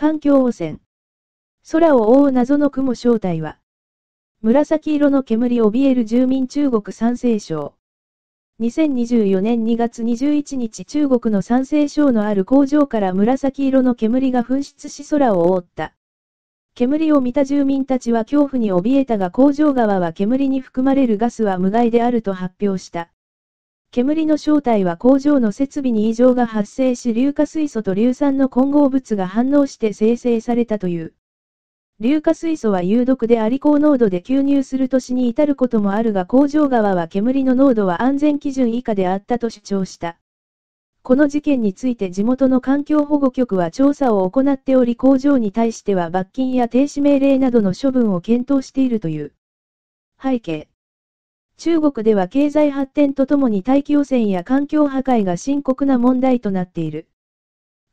環境汚染。空を覆う謎の雲正体は、紫色の煙怯える住民中国山西省。2024年2月21日中国の山西省のある工場から紫色の煙が噴出し空を覆った。煙を見た住民たちは恐怖に怯えたが工場側は煙に含まれるガスは無害であると発表した。煙の正体は工場の設備に異常が発生し硫化水素と硫酸の混合物が反応して生成されたという。硫化水素は有毒であり高濃度で吸入する年に至ることもあるが工場側は煙の濃度は安全基準以下であったと主張した。この事件について地元の環境保護局は調査を行っており工場に対しては罰金や停止命令などの処分を検討しているという。背景中国では経済発展とともに大気汚染や環境破壊が深刻な問題となっている。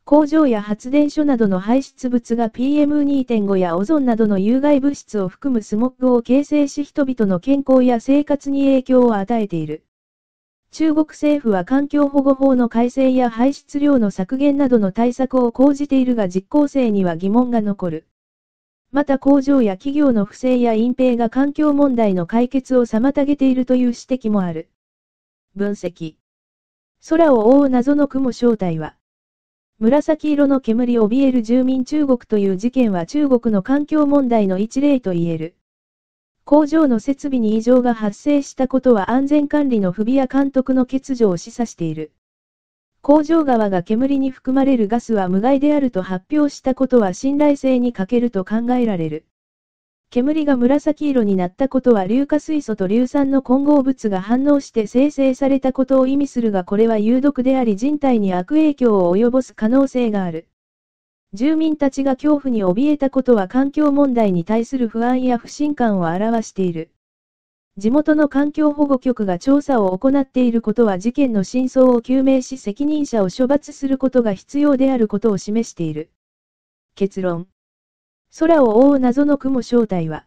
工場や発電所などの排出物が PM2.5 やオゾンなどの有害物質を含むスモッグを形成し人々の健康や生活に影響を与えている。中国政府は環境保護法の改正や排出量の削減などの対策を講じているが実効性には疑問が残る。また工場や企業の不正や隠蔽が環境問題の解決を妨げているという指摘もある。分析。空を覆う謎の雲正体は、紫色の煙を怯える住民中国という事件は中国の環境問題の一例と言える。工場の設備に異常が発生したことは安全管理の不備や監督の欠如を示唆している。工場側が煙に含まれるガスは無害であると発表したことは信頼性に欠けると考えられる。煙が紫色になったことは硫化水素と硫酸の混合物が反応して生成されたことを意味するがこれは有毒であり人体に悪影響を及ぼす可能性がある。住民たちが恐怖に怯えたことは環境問題に対する不安や不信感を表している。地元の環境保護局が調査を行っていることは事件の真相を究明し責任者を処罰することが必要であることを示している。結論。空を覆う謎の雲正体は、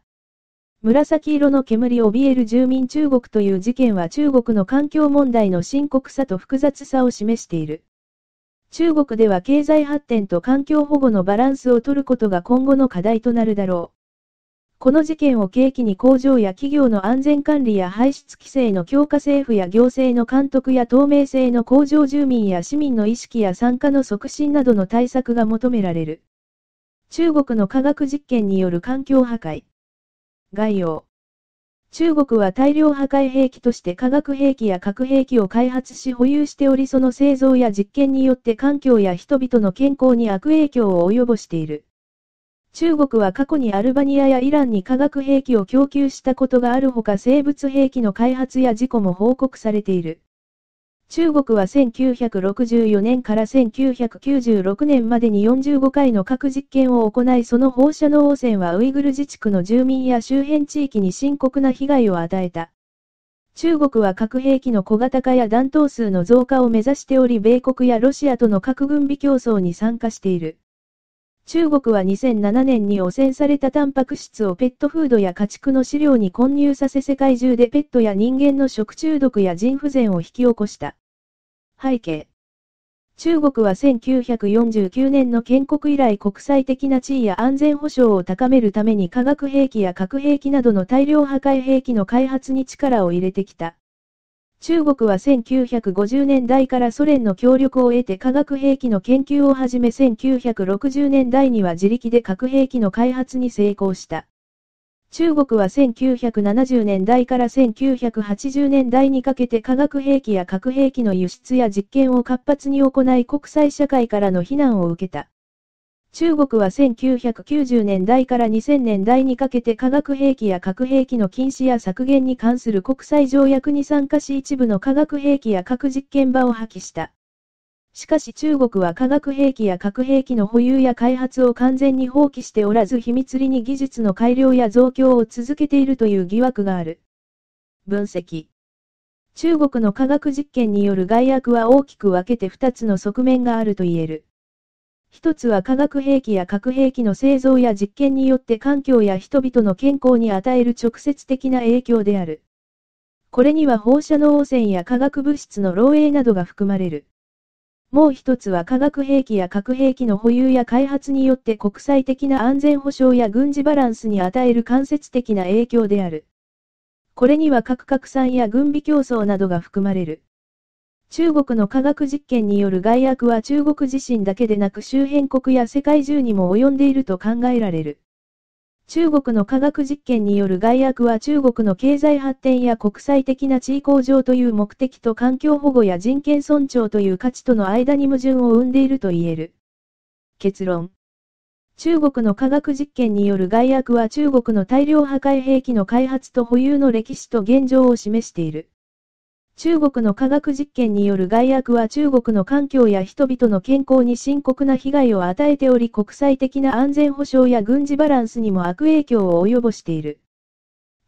紫色の煙を怯える住民中国という事件は中国の環境問題の深刻さと複雑さを示している。中国では経済発展と環境保護のバランスを取ることが今後の課題となるだろう。この事件を契機に工場や企業の安全管理や排出規制の強化政府や行政の監督や透明性の工場住民や市民の意識や参加の促進などの対策が求められる。中国の科学実験による環境破壊。概要。中国は大量破壊兵器として化学兵器や核兵器を開発し保有しておりその製造や実験によって環境や人々の健康に悪影響を及ぼしている。中国は過去にアルバニアやイランに化学兵器を供給したことがあるほか生物兵器の開発や事故も報告されている。中国は1964年から1996年までに45回の核実験を行いその放射能汚染はウイグル自治区の住民や周辺地域に深刻な被害を与えた。中国は核兵器の小型化や弾頭数の増加を目指しており米国やロシアとの核軍備競争に参加している。中国は2007年に汚染されたタンパク質をペットフードや家畜の飼料に混入させ世界中でペットや人間の食中毒や腎不全を引き起こした。背景中国は1949年の建国以来国際的な地位や安全保障を高めるために化学兵器や核兵器などの大量破壊兵器の開発に力を入れてきた。中国は1950年代からソ連の協力を得て化学兵器の研究を始め1960年代には自力で核兵器の開発に成功した。中国は1970年代から1980年代にかけて化学兵器や核兵器の輸出や実験を活発に行い国際社会からの非難を受けた。中国は1990年代から2000年代にかけて化学兵器や核兵器の禁止や削減に関する国際条約に参加し一部の化学兵器や核実験場を破棄した。しかし中国は化学兵器や核兵器の保有や開発を完全に放棄しておらず秘密裏に技術の改良や増強を続けているという疑惑がある。分析中国の科学実験による害悪は大きく分けて2つの側面があると言える。一つは化学兵器や核兵器の製造や実験によって環境や人々の健康に与える直接的な影響である。これには放射能汚染や化学物質の漏洩などが含まれる。もう一つは化学兵器や核兵器の保有や開発によって国際的な安全保障や軍事バランスに与える間接的な影響である。これには核拡散や軍備競争などが含まれる。中国の科学実験による害悪は中国自身だけでなく周辺国や世界中にも及んでいると考えられる。中国の科学実験による害悪は中国の経済発展や国際的な地位向上という目的と環境保護や人権尊重という価値との間に矛盾を生んでいると言える。結論。中国の科学実験による害悪は中国の大量破壊兵器の開発と保有の歴史と現状を示している。中国の科学実験による害悪は中国の環境や人々の健康に深刻な被害を与えており国際的な安全保障や軍事バランスにも悪影響を及ぼしている。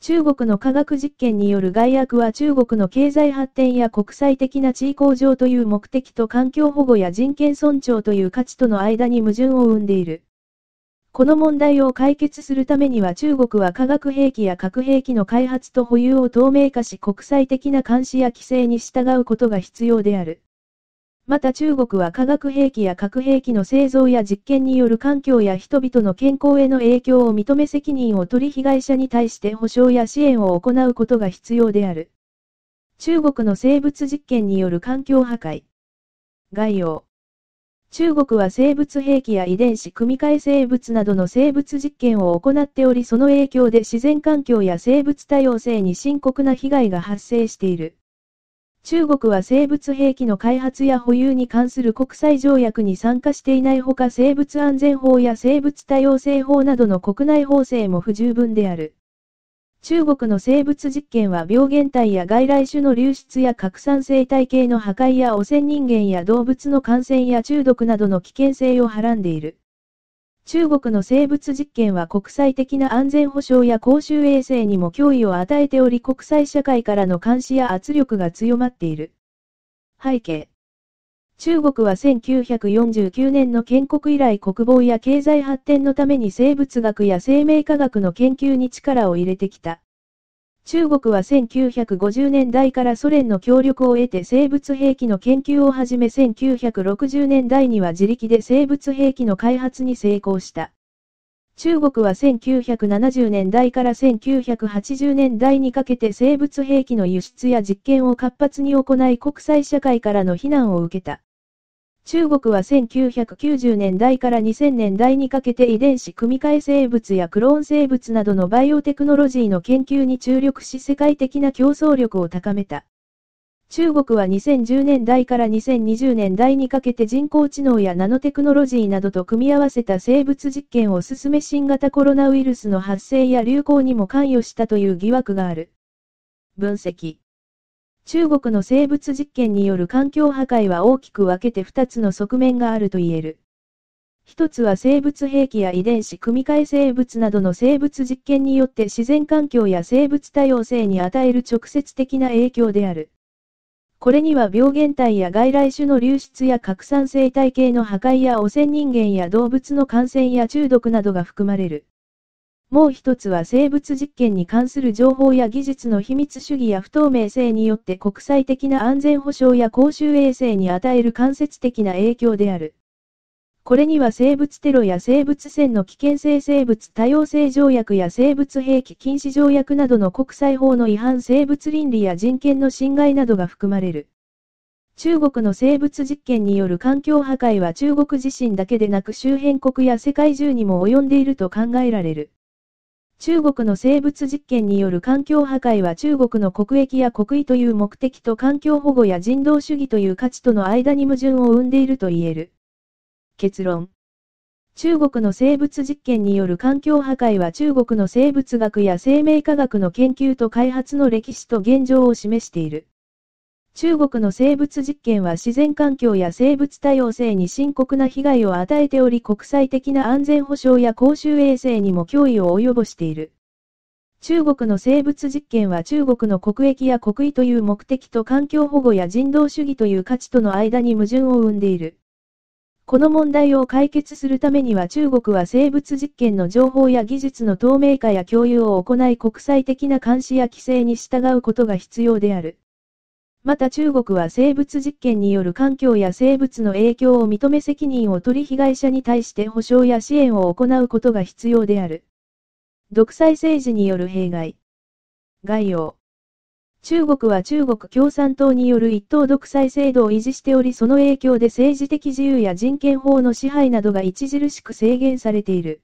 中国の科学実験による害悪は中国の経済発展や国際的な地位向上という目的と環境保護や人権尊重という価値との間に矛盾を生んでいる。この問題を解決するためには中国は化学兵器や核兵器の開発と保有を透明化し国際的な監視や規制に従うことが必要である。また中国は化学兵器や核兵器の製造や実験による環境や人々の健康への影響を認め責任を取り被害者に対して保障や支援を行うことが必要である。中国の生物実験による環境破壊。概要中国は生物兵器や遺伝子組み換え生物などの生物実験を行っておりその影響で自然環境や生物多様性に深刻な被害が発生している。中国は生物兵器の開発や保有に関する国際条約に参加していないほか生物安全法や生物多様性法などの国内法制も不十分である。中国の生物実験は病原体や外来種の流出や拡散生態系の破壊や汚染人間や動物の感染や中毒などの危険性をはらんでいる。中国の生物実験は国際的な安全保障や公衆衛生にも脅威を与えており国際社会からの監視や圧力が強まっている。背景中国は1949年の建国以来国防や経済発展のために生物学や生命科学の研究に力を入れてきた。中国は1950年代からソ連の協力を得て生物兵器の研究を始め1960年代には自力で生物兵器の開発に成功した。中国は1970年代から1980年代にかけて生物兵器の輸出や実験を活発に行い国際社会からの非難を受けた。中国は1990年代から2000年代にかけて遺伝子組み換え生物やクローン生物などのバイオテクノロジーの研究に注力し世界的な競争力を高めた。中国は2010年代から2020年代にかけて人工知能やナノテクノロジーなどと組み合わせた生物実験を進め新型コロナウイルスの発生や流行にも関与したという疑惑がある。分析中国の生物実験による環境破壊は大きく分けて2つの側面があると言える。一つは生物兵器や遺伝子組み換え生物などの生物実験によって自然環境や生物多様性に与える直接的な影響である。これには病原体や外来種の流出や拡散生態系の破壊や汚染人間や動物の感染や中毒などが含まれる。もう一つは生物実験に関する情報や技術の秘密主義や不透明性によって国際的な安全保障や公衆衛生に与える間接的な影響である。これには生物テロや生物戦の危険性生物多様性条約や生物兵器禁止条約などの国際法の違反生物倫理や人権の侵害などが含まれる。中国の生物実験による環境破壊は中国自身だけでなく周辺国や世界中にも及んでいると考えられる。中国の生物実験による環境破壊は中国の国益や国威という目的と環境保護や人道主義という価値との間に矛盾を生んでいると言える。結論。中国の生物実験による環境破壊は中国の生物学や生命科学の研究と開発の歴史と現状を示している。中国の生物実験は自然環境や生物多様性に深刻な被害を与えており国際的な安全保障や公衆衛生にも脅威を及ぼしている。中国の生物実験は中国の国益や国威という目的と環境保護や人道主義という価値との間に矛盾を生んでいる。この問題を解決するためには中国は生物実験の情報や技術の透明化や共有を行い国際的な監視や規制に従うことが必要である。また中国は生物実験による環境や生物の影響を認め責任を取り被害者に対して保障や支援を行うことが必要である。独裁政治による弊害。概要。中国は中国共産党による一党独裁制度を維持しておりその影響で政治的自由や人権法の支配などが著しく制限されている。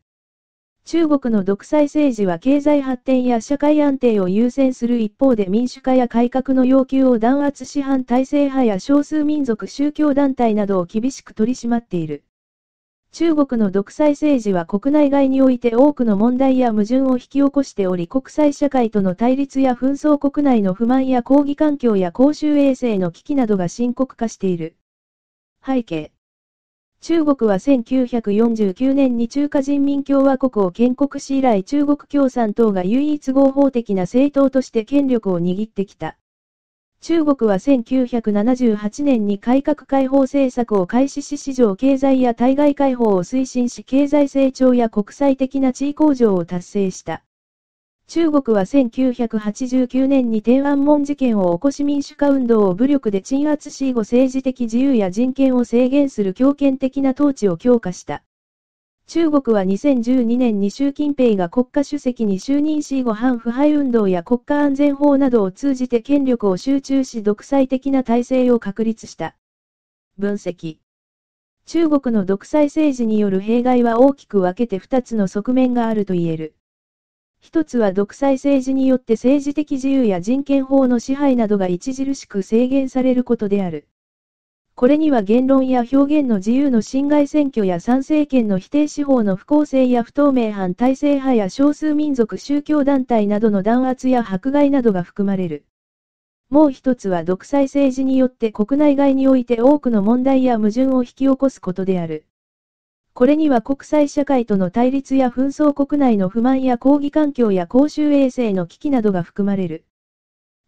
中国の独裁政治は経済発展や社会安定を優先する一方で民主化や改革の要求を弾圧し反体制派や少数民族宗教団体などを厳しく取り締まっている。中国の独裁政治は国内外において多くの問題や矛盾を引き起こしており国際社会との対立や紛争国内の不満や抗議環境や公衆衛生の危機などが深刻化している。背景中国は1949年に中華人民共和国を建国し以来中国共産党が唯一合法的な政党として権力を握ってきた。中国は1978年に改革開放政策を開始し市場経済や対外開放を推進し経済成長や国際的な地位向上を達成した。中国は1989年に天安門事件を起こし民主化運動を武力で鎮圧し以後政治的自由や人権を制限する強権的な統治を強化した。中国は2012年に習近平が国家主席に就任し以後反腐敗運動や国家安全法などを通じて権力を集中し独裁的な体制を確立した。分析中国の独裁政治による弊害は大きく分けて2つの側面があると言える。一つは独裁政治によって政治的自由や人権法の支配などが著しく制限されることである。これには言論や表現の自由の侵害選挙や参政権の否定司法の不公正や不透明犯体制派や少数民族宗教団体などの弾圧や迫害などが含まれる。もう一つは独裁政治によって国内外において多くの問題や矛盾を引き起こすことである。これには国際社会との対立や紛争国内の不満や抗議環境や公衆衛生の危機などが含まれる。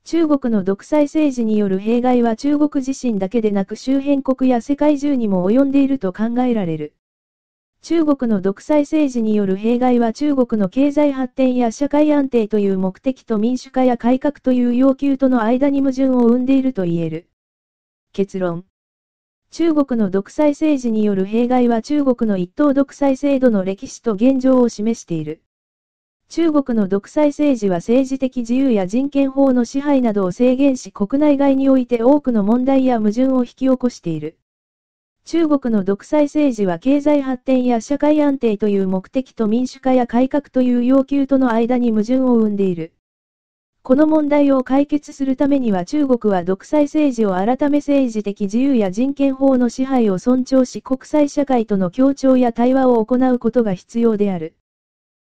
中国の独裁政治による弊害は中国自身だけでなく周辺国や世界中にも及んでいると考えられる。中国の独裁政治による弊害は中国の経済発展や社会安定という目的と民主化や改革という要求との間に矛盾を生んでいると言える。結論中国の独裁政治による弊害は中国の一党独裁制度の歴史と現状を示している。中国の独裁政治は政治的自由や人権法の支配などを制限し国内外において多くの問題や矛盾を引き起こしている。中国の独裁政治は経済発展や社会安定という目的と民主化や改革という要求との間に矛盾を生んでいる。この問題を解決するためには中国は独裁政治を改め政治的自由や人権法の支配を尊重し国際社会との協調や対話を行うことが必要である。